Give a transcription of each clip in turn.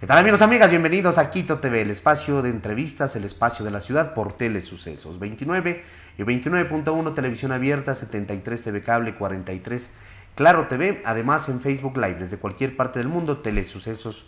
¿Qué tal amigos, amigas? Bienvenidos a Quito TV, el espacio de entrevistas, el espacio de la ciudad por Telesucesos 29 y 29.1 Televisión Abierta, 73 TV Cable, 43 Claro TV, además en Facebook Live desde cualquier parte del mundo, Telesucesos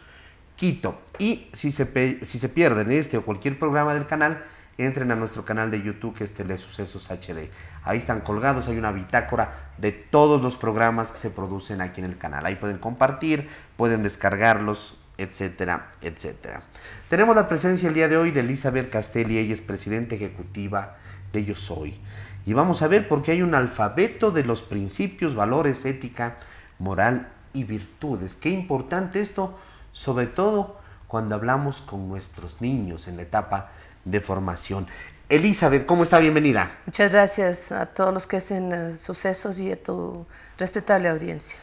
Quito. Y si se, si se pierden este o cualquier programa del canal, entren a nuestro canal de YouTube que es Telesucesos HD. Ahí están colgados, hay una bitácora de todos los programas que se producen aquí en el canal. Ahí pueden compartir, pueden descargarlos, etcétera, etcétera. Tenemos la presencia el día de hoy de Elizabeth Castelli, ella es presidenta ejecutiva de Yo Soy. Y vamos a ver por qué hay un alfabeto de los principios, valores, ética, moral y virtudes. Qué importante esto, sobre todo cuando hablamos con nuestros niños en la etapa de formación. Elizabeth, ¿cómo está? Bienvenida. Muchas gracias a todos los que hacen eh, sucesos y a tu respetable audiencia.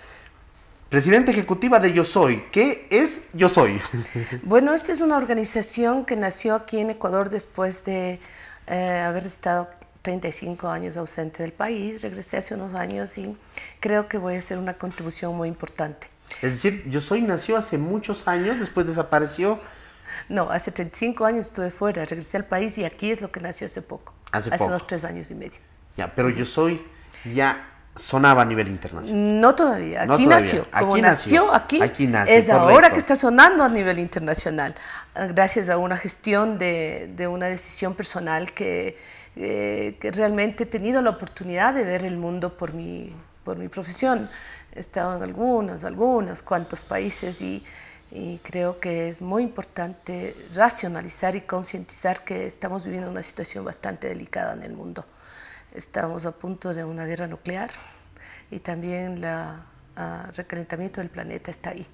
Presidenta ejecutiva de Yo Soy. ¿Qué es Yo Soy? Bueno, esta es una organización que nació aquí en Ecuador después de eh, haber estado 35 años ausente del país. Regresé hace unos años y creo que voy a hacer una contribución muy importante. Es decir, Yo Soy nació hace muchos años, después desapareció. No, hace 35 años estuve fuera, regresé al país y aquí es lo que nació hace poco. Hace, unos tres años y medio. Ya, pero Yo Soy ya sonaba a nivel internacional. No todavía, aquí nació. Como nació, aquí, aquí nació, es ahora que está sonando a nivel internacional, gracias a una gestión de, una decisión personal eh, que, realmente he tenido la oportunidad de ver el mundo por mi, profesión. He estado en algunos, algunos, cuantos países y creo que es muy importante racionalizar y concientizar que estamos viviendo una situación bastante delicada en el mundo estamos a punto de una guerra nuclear y también el ah, recalentamiento del planeta está ahí.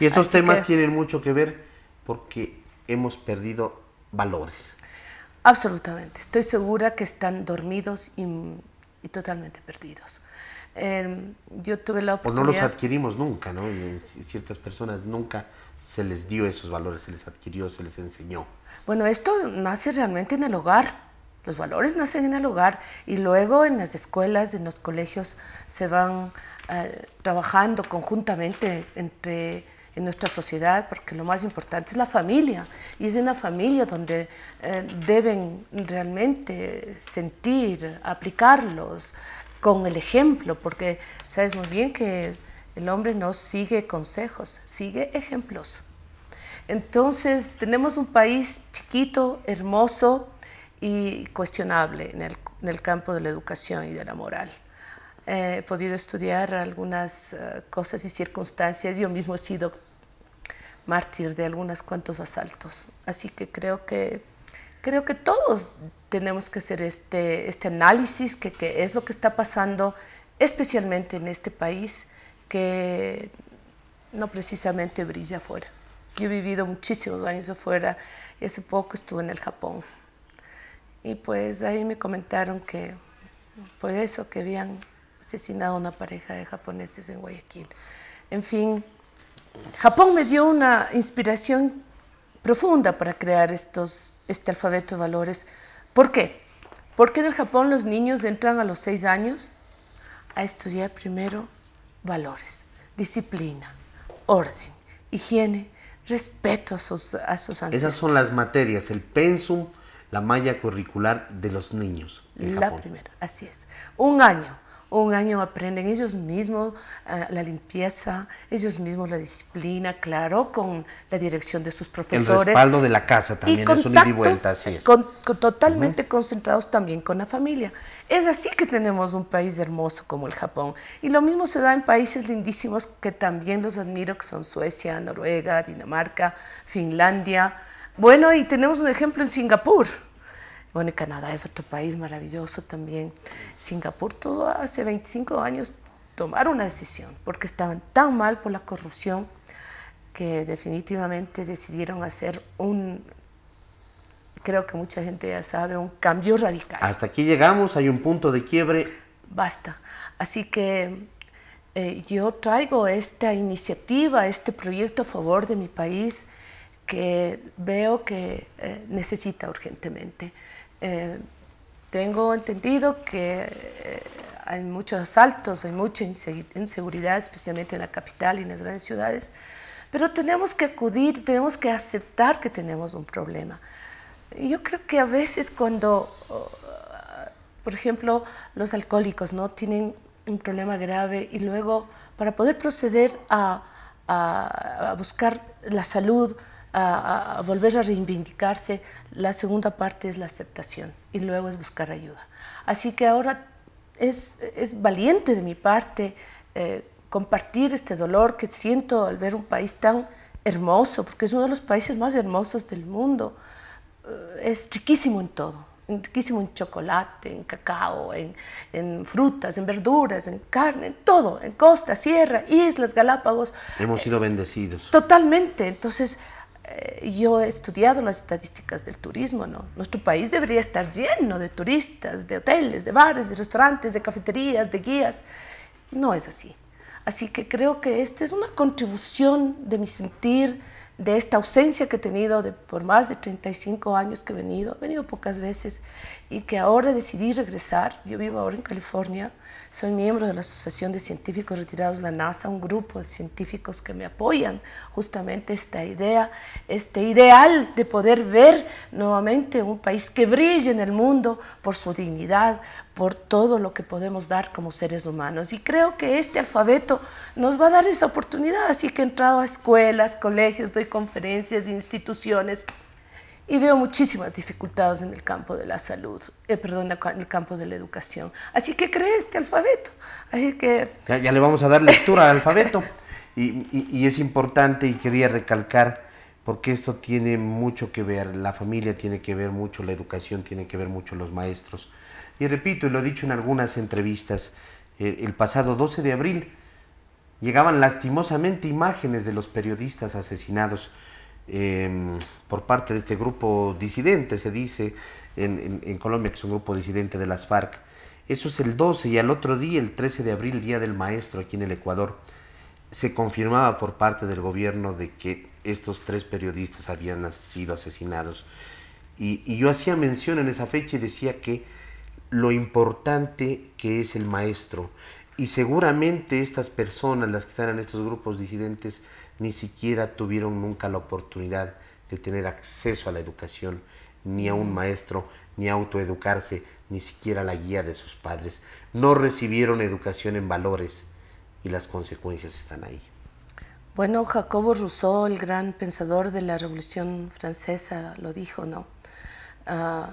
Y estos temas tienen mucho que ver porque hemos perdido valores. Absolutamente, estoy segura que están dormidos y, totalmente perdidos. Em, yo tuve la oportunidad... Pues o no los adquirimos nunca, ¿no? ciertas personas nunca se les dio esos valores, se les adquirió, se les enseñó. Bueno, esto nace realmente en el hogar, los valores nacen en el hogar y luego en las escuelas, en los colegios, se van eh, trabajando conjuntamente entre en nuestra sociedad, porque lo más importante es la familia, y es en la familia donde eh, deben realmente sentir, aplicarlos con el ejemplo, porque sabes muy bien que el hombre no sigue consejos, sigue ejemplos. Entonces tenemos un país chiquito, hermoso, y cuestionable en el, campo de la educación y de la moral. he podido estudiar algunas eh, cosas y circunstancias. Yo mismo he sido mártir de algunos cuantos asaltos. Así que creo que, creo que todos tenemos que hacer este, este análisis que, que es lo que está pasando especialmente en este país que no precisamente brilla afuera. Yo he vivido muchísimos años afuera y hace poco estuve en el Japón. Y pues ahí me comentaron que por pues eso que habían asesinado a una pareja de japoneses en Guayaquil. En fin, Japón me dio una inspiración profunda para crear estos, este alfabeto de valores. ¿Por qué? Porque en el Japón los niños entran a los seis años a estudiar primero valores, disciplina, orden, higiene, respeto a sus, a sus ancestros. Esas son las materias, el pensum la malla curricular de los niños. En la primera, así es. Un año. Un año aprenden ellos mismos ah, la limpieza, ellos mismos la disciplina, claro, con la dirección de sus profesores. El respaldo de la casa también, es vuelta, así es. totalmente concentrados también con la familia. Es así que tenemos un país hermoso como el Japón. Y lo mismo se da en países lindísimos que también los admiro, que son Suecia, Noruega, Dinamarca, Finlandia, bueno, y tenemos un ejemplo en Singapur. Bueno, Canadá es otro país maravilloso también. Singapur, todo hace 25 años, tomaron una decisión porque estaban tan mal por la corrupción que definitivamente decidieron hacer un, creo que mucha gente ya sabe, un cambio radical. Hasta aquí llegamos, hay un punto de quiebre. Basta. Así que eh, yo traigo esta iniciativa, este proyecto a favor de mi país que veo que eh, necesita urgentemente. Eh, tengo entendido que eh, hay muchos asaltos, hay mucha inseguridad, especialmente en la capital y en las grandes ciudades, pero tenemos que acudir, tenemos que aceptar que tenemos un problema. Yo creo que a veces cuando, por ejemplo, los alcohólicos no tienen un problema grave y luego para poder proceder a, a buscar la salud, a, volver a reivindicarse, la segunda parte es la aceptación y luego es buscar ayuda. Así que ahora es, valiente de mi parte eh, compartir este dolor que siento al ver un país tan hermoso, porque es uno de los países más hermosos del mundo. Eh, es chiquísimo en todo, riquísimo en chocolate, en cacao, en, en, frutas, en verduras, en carne, en todo, en costa, sierra, islas, Galápagos. Hemos sido bendecidos. Totalmente. Entonces, eh, yo he estudiado las estadísticas del turismo, Nuestro país debería estar lleno de turistas, de hoteles, de bares, de restaurantes, de cafeterías, de guías. No es así. Así que creo que esta es una contribución de mi sentir, de esta ausencia que he tenido de, por más de 35 años que he venido, he venido pocas veces y que ahora decidí regresar. Yo vivo ahora en California, soy miembro de la Asociación de Científicos Retirados de la NASA, un grupo de científicos que me apoyan justamente esta idea, este ideal de poder ver nuevamente un país que brille en el mundo por su dignidad, por todo lo que podemos dar como seres humanos. Y creo que este alfabeto nos va a dar esa oportunidad, así que he entrado a escuelas, colegios, doy conferencias, instituciones, y veo muchísimas dificultades en el campo de la salud, eh, perdón, en el campo de la educación. Así que creé este alfabeto. Así que... ya, le vamos a dar lectura al alfabeto. Y, y, es importante y quería recalcar, porque esto tiene mucho que ver, la familia tiene que ver mucho, la educación tiene que ver mucho, los maestros. Y repito, y lo he dicho en algunas entrevistas, eh, el pasado 12 de abril llegaban lastimosamente imágenes de los periodistas asesinados em, por parte de este grupo disidente, se dice en, Colombia que es un grupo disidente de las FARC. Eso es el 12 y al otro día, el 13 de abril, Día del Maestro aquí en el Ecuador, se confirmaba por parte del gobierno de que estos tres periodistas habían sido asesinados. y yo hacía mención en esa fecha y decía que lo importante que es el maestro. Y seguramente estas personas, las que están en estos grupos disidentes, ni siquiera tuvieron nunca la oportunidad de tener acceso a la educación, ni a un maestro, ni a autoeducarse, ni siquiera la guía de sus padres. No recibieron educación en valores y las consecuencias están ahí. Bueno, Jacobo Rousseau, el gran pensador de la Revolución Francesa, lo dijo, ¿no? Ah,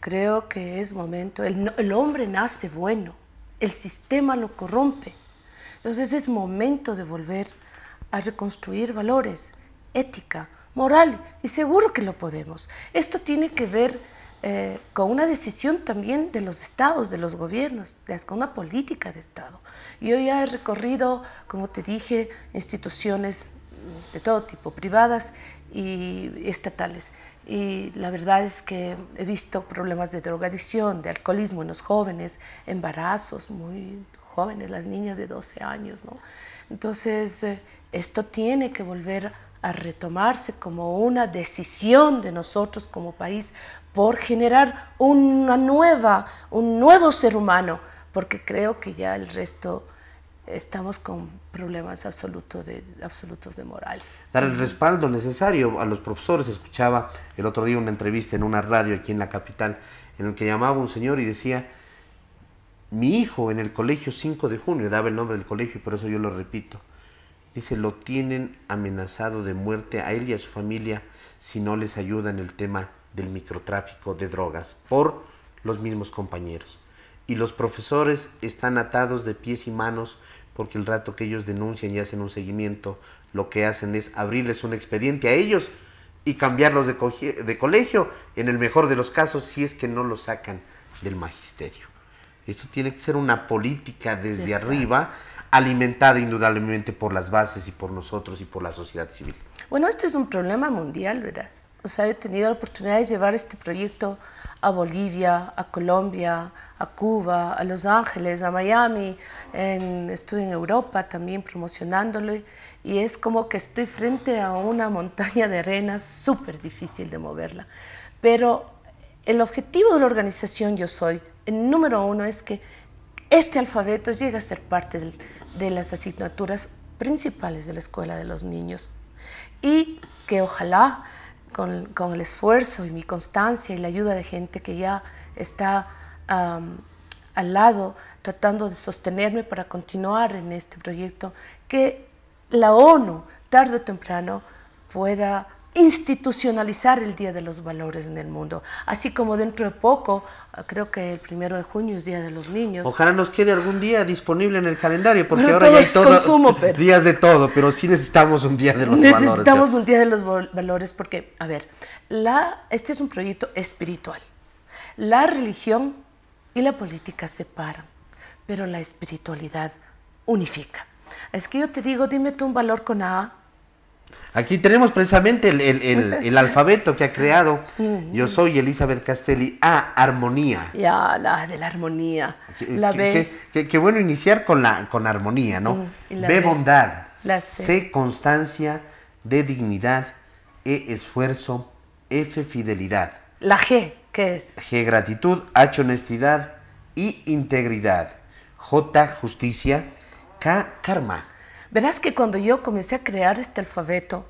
Creo que es momento, el, hombre nace bueno, el sistema lo corrompe. Entonces es momento de volver a reconstruir valores, ética, moral, y seguro que lo podemos. Esto tiene que ver eh, con una decisión también de los estados, de los gobiernos, de, con una política de Estado. Yo ya he recorrido, como te dije, instituciones de todo tipo, privadas y estatales, y la verdad es que he visto problemas de drogadicción, de alcoholismo en los jóvenes, embarazos muy jóvenes, las niñas de 12 años, ¿no? Entonces, eh, esto tiene que volver a retomarse como una decisión de nosotros como país por generar una nueva, un nuevo ser humano, porque creo que ya el resto estamos con problemas absolutos de, absolutos de moral. Dar el respaldo necesario a los profesores. Escuchaba el otro día una entrevista en una radio aquí en la capital en el que llamaba un señor y decía, mi hijo en el colegio 5 de junio, daba el nombre del colegio y por eso yo lo repito, dice, lo tienen amenazado de muerte a él y a su familia si no les ayuda en el tema del microtráfico de drogas por los mismos compañeros. Y los profesores están atados de pies y manos porque el rato que ellos denuncian y hacen un seguimiento, lo que hacen es abrirles un expediente a ellos y cambiarlos de, colegio, en el mejor de los casos, si es que no lo sacan del magisterio. Esto tiene que ser una política desde arriba alimentada indudablemente por las bases y por nosotros y por la sociedad civil. Bueno, este es un problema mundial, verás. O sea, he tenido la oportunidad de llevar este proyecto a Bolivia, a Colombia, a Cuba, a Los Ángeles, a Miami. En, estuve en Europa también promocionándolo y es como que estoy frente a una montaña de arena súper difícil de moverla. Pero el objetivo de la organización Yo Soy, el número uno es que este alfabeto llega a ser parte de las asignaturas principales de la escuela de los niños y que ojalá con, el esfuerzo y mi constancia y la ayuda de gente que ya está al lado tratando de sostenerme para continuar en este proyecto, que la ONU tarde o temprano pueda institucionalizar el Día de los Valores en el mundo. Así como dentro de poco, ah, creo que el primero de junio es Día de los Niños. Ojalá nos quede algún día disponible en el calendario, porque ahora ya hay días de todo, pero sí necesitamos un Día de los Valores. Necesitamos un Día de los Valores porque, a ver, la, este es un proyecto espiritual. La religión y la política separan, pero la espiritualidad unifica. Es que yo te digo, dime tú un valor con A Aquí tenemos precisamente el, alfabeto que ha creado. Yo soy Elizabeth Castelli. A, armonía. Ya, la de la armonía. La Qué bueno iniciar con la con armonía, ¿no? B, bondad. C. constancia. D, dignidad. E, esfuerzo. F, fidelidad. La G, ¿qué es? G, gratitud. H, honestidad. y integridad. J, justicia. K, karma. Verás que cuando yo comencé a crear este alfabeto,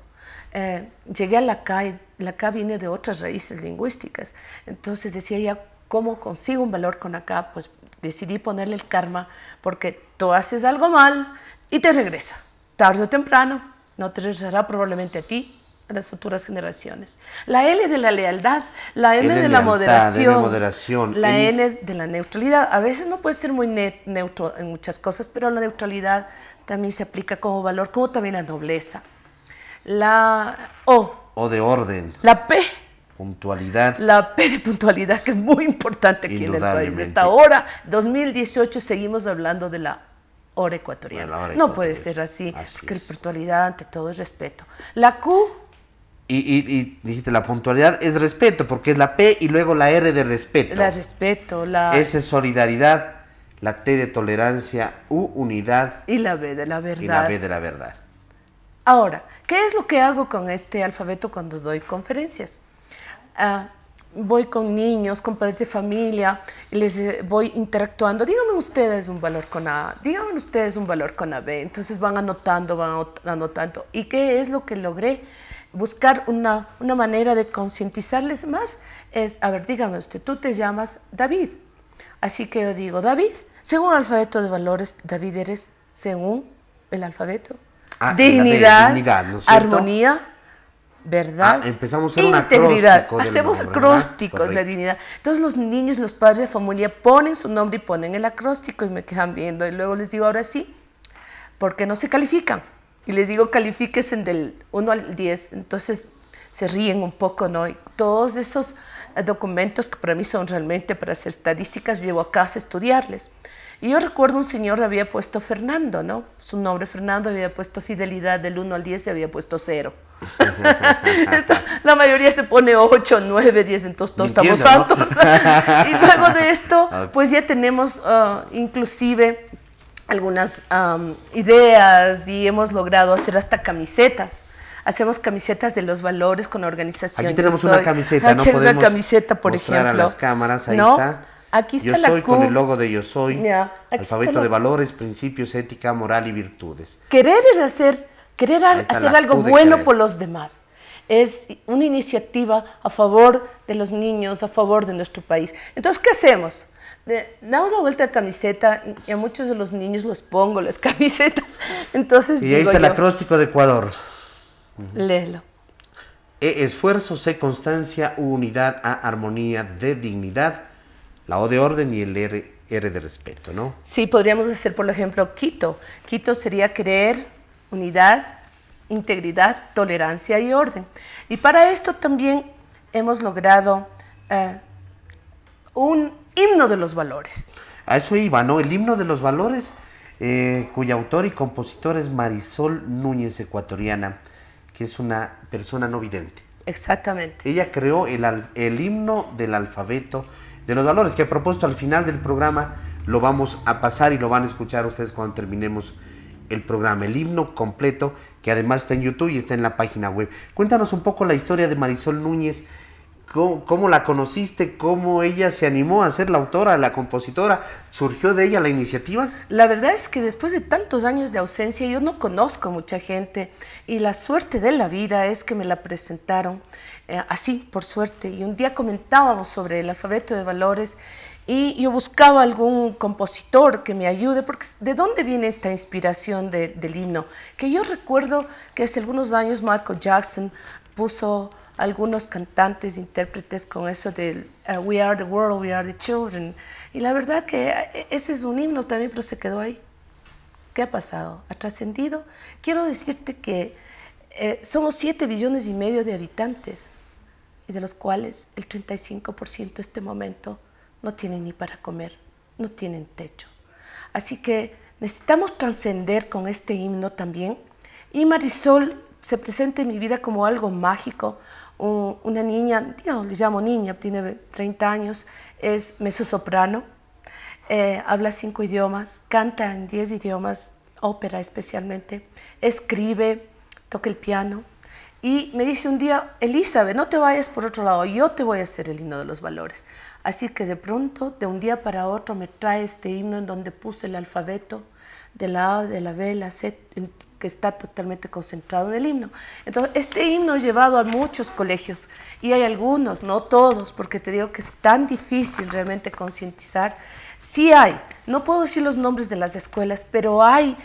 eh, llegué a la K, y la K viene de otras raíces lingüísticas. Entonces decía ya, ¿cómo consigo un valor con acá? Pues decidí ponerle el karma, porque tú haces algo mal y te regresa, tarde o temprano. No te regresará probablemente a ti, a las futuras generaciones. La L de la lealtad, la M, de, la moderación, la N... de la neutralidad. A veces no puede ser muy neutro en muchas cosas, pero la neutralidad también se aplica como valor, como también la nobleza. La O. O de orden. La P. Puntualidad. La P de puntualidad, que es muy importante aquí en el país. Esta ahora, 2018, seguimos hablando de la hora ecuatoriana. no puede ser así, que porque la puntualidad, ante todo, es respeto. La Q. Y, dijiste, la puntualidad es respeto, porque es la P y luego la R de respeto. La respeto, la... Esa es solidaridad la T de tolerancia, U unidad y la B de la verdad. Y la B de la verdad. Ahora, ¿qué es lo que hago con este alfabeto cuando doy conferencias? Ah, voy con niños, con padres de familia, les eh, voy interactuando. Díganme ustedes un valor con A, díganme ustedes un valor con B. Entonces van anotando, van anotando. ¿Y qué es lo que logré? Buscar una, una manera de concientizarles más es, a ver, díganme usted, tú te llamas David. Así que yo digo, David, según el alfabeto de valores, David eres, según el alfabeto, ah, dignidad, armonía, verdad, ah, empezamos a integridad. Hacemos acrósticos la dignidad. Entonces los niños, los padres de familia ponen su nombre y ponen el acróstico y me quedan viendo. Y luego les digo, ahora sí, porque no se califican? Y les digo, califíquense del 1 al 10. Entonces se ríen un poco, ¿no? Y todos esos documentos que para mí son realmente para hacer estadísticas, llevo a casa a estudiarles. Y yo recuerdo un señor había puesto Fernando, ¿no? Su nombre Fernando había puesto fidelidad del 1 al 10 y había puesto 0. la mayoría se pone 8, 9, 10, entonces todos estamos santos. y luego de esto, pues ya tenemos ah, inclusive algunas ideas y hemos logrado hacer hasta camisetas hacemos camisetas de los valores con organización. Aquí tenemos una camiseta, ¿no? Podemos una camiseta, por mostrar a las cámaras, ahí está. Aquí está yo soy con el logo de Yo soy, el alfabeto de valores, principios, ética, moral y virtudes. Querer es hacer, querer hacer algo bueno por los demás. Es una iniciativa a favor de los niños, a favor de nuestro país. Entonces, ¿qué hacemos? damos la vuelta de camiseta y a muchos de los niños los pongo las camisetas. Entonces, y ahí está el acróstico de Ecuador. Léelo. E esfuerzo, C, constancia, unidad, A, armonía, D, dignidad, la O de orden y el R, de respeto, ¿no? Sí, podríamos hacer, por ejemplo, Quito. Quito sería creer, unidad, integridad, tolerancia y orden. Y para esto también hemos logrado eh, un himno de los valores. A eso iba, ¿no? El himno de los valores, eh, cuyo autor y compositor es Marisol Núñez, ecuatoriana es una persona no vidente. Exactamente. Ella creó el, el himno del alfabeto de los valores, que ha propuesto al final del programa lo vamos a pasar y lo van a escuchar ustedes cuando terminemos el programa, el himno completo, que además está en YouTube y está en la página web. Cuéntanos un poco la historia de Marisol Núñez, cómo, la conociste, cómo ella se animó a ser la autora, la compositora. ¿Surgió de ella la iniciativa? La verdad es que después de tantos años de ausencia yo no conozco a mucha gente y la suerte de la vida es que me la presentaron eh, así, por suerte. Y un día comentábamos sobre el alfabeto de valores y yo buscaba algún compositor que me ayude, porque ¿de dónde viene esta inspiración del himno? Que yo recuerdo que hace algunos años Marco Jackson puso algunos cantantes, intérpretes con eso de eh, We are the world, we are the children. Y la verdad que eh, ese es un himno también, pero se quedó ahí. ¿Qué ha pasado? ¿Ha trascendido? Quiero decirte que eh, somos 7 billones y medio de habitantes, y de los cuales el 35% en este momento no tienen ni para comer, no tienen techo. Así que necesitamos trascender con este himno también. Y Marisol se presenta en mi vida como algo mágico, una niña, yo le llamo niña, tiene 30 años, es mezzosoprano, eh, habla cinco idiomas, canta en 10 idiomas, ópera especialmente, escribe, toca el piano. Y me dice un día, Elizabeth, no te vayas por otro lado, yo te voy a hacer el himno de los valores. Así que de pronto, de un día para otro, me trae este himno en donde puse el alfabeto de la A, de la B, la C, que está totalmente concentrado en el himno. Entonces, este himno es llevado a muchos colegios y hay algunos, no todos, porque te digo que es tan difícil realmente concientizar. Sí hay, no puedo decir los nombres de las escuelas, pero hay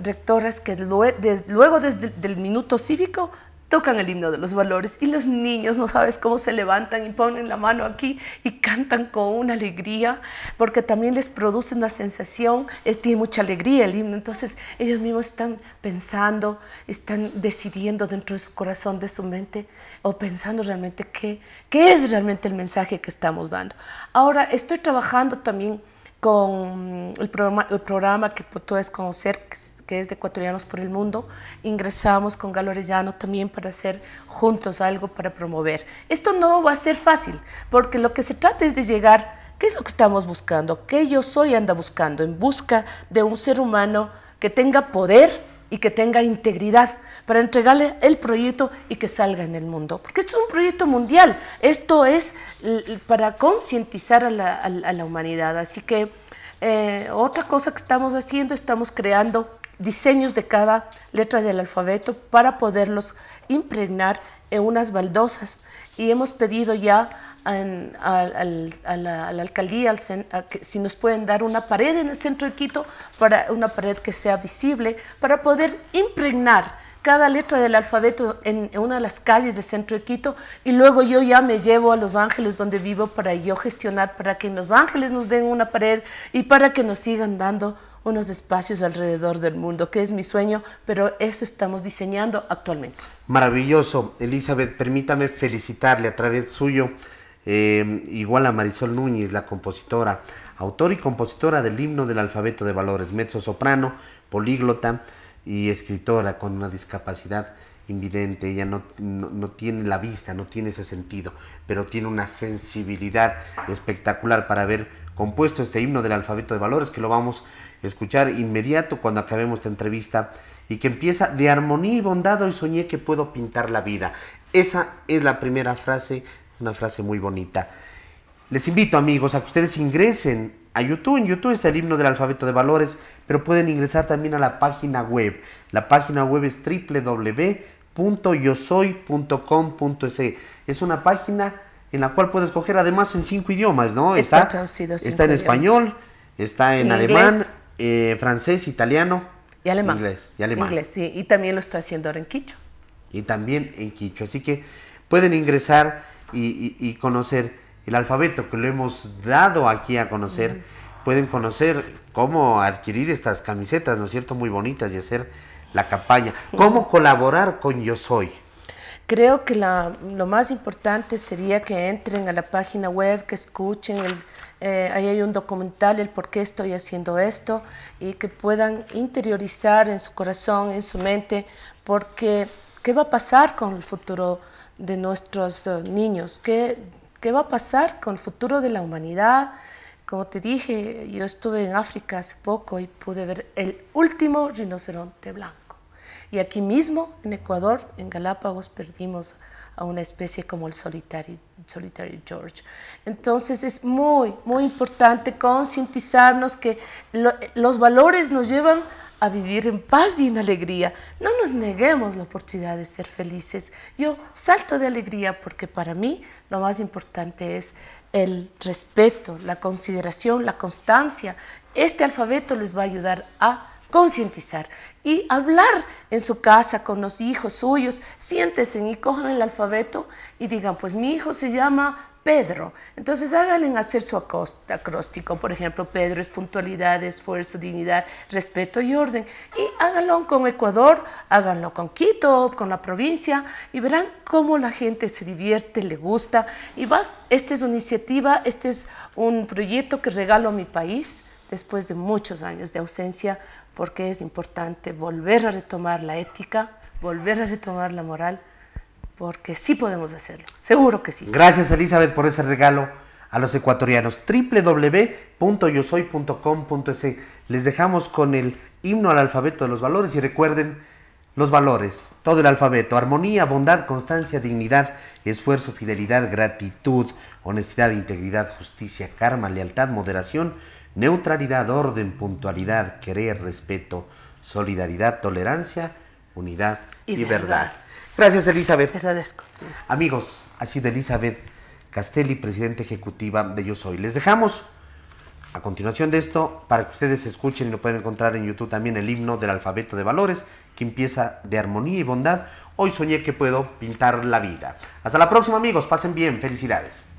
rectoras que luego, luego desde el minuto cívico tocan el himno de los valores y los niños no sabes cómo se levantan y ponen la mano aquí y cantan con una alegría porque también les produce una sensación, es, eh, tiene mucha alegría el himno, entonces ellos mismos están pensando, están decidiendo dentro de su corazón, de su mente o pensando realmente qué, qué es realmente el mensaje que estamos dando. Ahora estoy trabajando también con el programa, el programa que puedes conocer, que es de Ecuatorianos por el Mundo, ingresamos con Galorellano también para hacer juntos algo para promover. Esto no va a ser fácil, porque lo que se trata es de llegar, ¿qué es lo que estamos buscando? ¿Qué yo soy anda buscando? En busca de un ser humano que tenga poder, y que tenga integridad para entregarle el proyecto y que salga en el mundo. Porque esto es un proyecto mundial, esto es para concientizar a la, humanidad. Así que eh, otra cosa que estamos haciendo, estamos creando diseños de cada letra del alfabeto para poderlos impregnar en unas baldosas y hemos pedido ya a, la, alcaldía al si nos pueden dar una pared en el centro de Quito, para, una pared que sea visible, para poder impregnar cada letra del alfabeto en, en una de las calles del centro de Quito y luego yo ya me llevo a Los Ángeles donde vivo para yo gestionar, para que en Los Ángeles nos den una pared y para que nos sigan dando unos espacios alrededor del mundo, que es mi sueño, pero eso estamos diseñando actualmente. Maravilloso, Elizabeth, permítame felicitarle a través suyo, eh, igual a Marisol Núñez, la compositora, autor y compositora del himno del alfabeto de valores, mezzo soprano, políglota y escritora con una discapacidad invidente, ella no, no, tiene la vista, no tiene ese sentido, pero tiene una sensibilidad espectacular para ver compuesto este himno del alfabeto de valores que lo vamos a escuchar inmediato cuando acabemos esta entrevista y que empieza de armonía y bondad hoy soñé que puedo pintar la vida. Esa es la primera frase, una frase muy bonita. Les invito amigos a que ustedes ingresen a YouTube. En YouTube está el himno del alfabeto de valores, pero pueden ingresar también a la página web. La página web es www.yosoy.com.se Es una página en la cual puedes escoger además en cinco idiomas, ¿no? Está, está, en español, está en, alemán, eh, francés, italiano. Y alemán. Inglés, y alemán. Inglés, sí. Y también lo estoy haciendo ahora en quicho. Y también en quicho. Así que pueden ingresar y, conocer el alfabeto que lo hemos dado aquí a conocer. Pueden conocer cómo adquirir estas camisetas, ¿no es cierto? Muy bonitas y hacer la campaña. ¿Cómo colaborar con Yo Soy? Creo que la, lo más importante sería que entren a la página web, que escuchen, eh, ahí hay un documental, el por qué estoy haciendo esto, y que puedan interiorizar en su corazón, en su mente, porque qué va a pasar con el futuro de nuestros eh, niños, ¿Qué, qué va a pasar con el futuro de la humanidad. Como te dije, yo estuve en África hace poco y pude ver el último rinoceronte blanco. Y aquí mismo, en Ecuador, en Galápagos, perdimos a una especie como el solitario solitario George. Entonces es muy, muy importante concientizarnos que los valores nos llevan a vivir en paz y en alegría. No nos neguemos la oportunidad de ser felices. Yo salto de alegría porque para mí lo más importante es el respeto, la consideración, la constancia. Este alfabeto les va a ayudar a concientizar y hablar en su casa con los hijos suyos. siéntense y cojan el alfabeto y digan, pues mi hijo se llama Pedro. Entonces háganle hacer su acróstico, por ejemplo, Pedro es puntualidad, esfuerzo, dignidad, respeto y orden. Y háganlo con Ecuador, háganlo con Quito, con la provincia, y verán cómo la gente se divierte, le gusta. Y va, esta es una iniciativa, este es un proyecto que regalo a mi país después de muchos años de ausencia porque es importante volver a retomar la ética, volver a retomar la moral, porque sí podemos hacerlo, seguro que sí. Gracias Elizabeth por ese regalo a los ecuatorianos. www.yosoy.com.es. Les dejamos con el himno al alfabeto de los valores y recuerden los valores, todo el alfabeto, armonía, bondad, constancia, dignidad, esfuerzo, fidelidad, gratitud, honestidad, integridad, justicia, karma, lealtad, moderación neutralidad, orden, puntualidad, querer, respeto, solidaridad, tolerancia, unidad y, verdad. Gracias, Elizabeth. Te agradezco. Amigos, ha sido Elizabeth Castelli, presidenta ejecutiva de Yo Soy. Les dejamos a continuación de esto para que ustedes escuchen y lo pueden encontrar en YouTube también el himno del alfabeto de valores que empieza de armonía y bondad. Hoy soñé que puedo pintar la vida. Hasta la próxima, amigos. Pasen bien. Felicidades.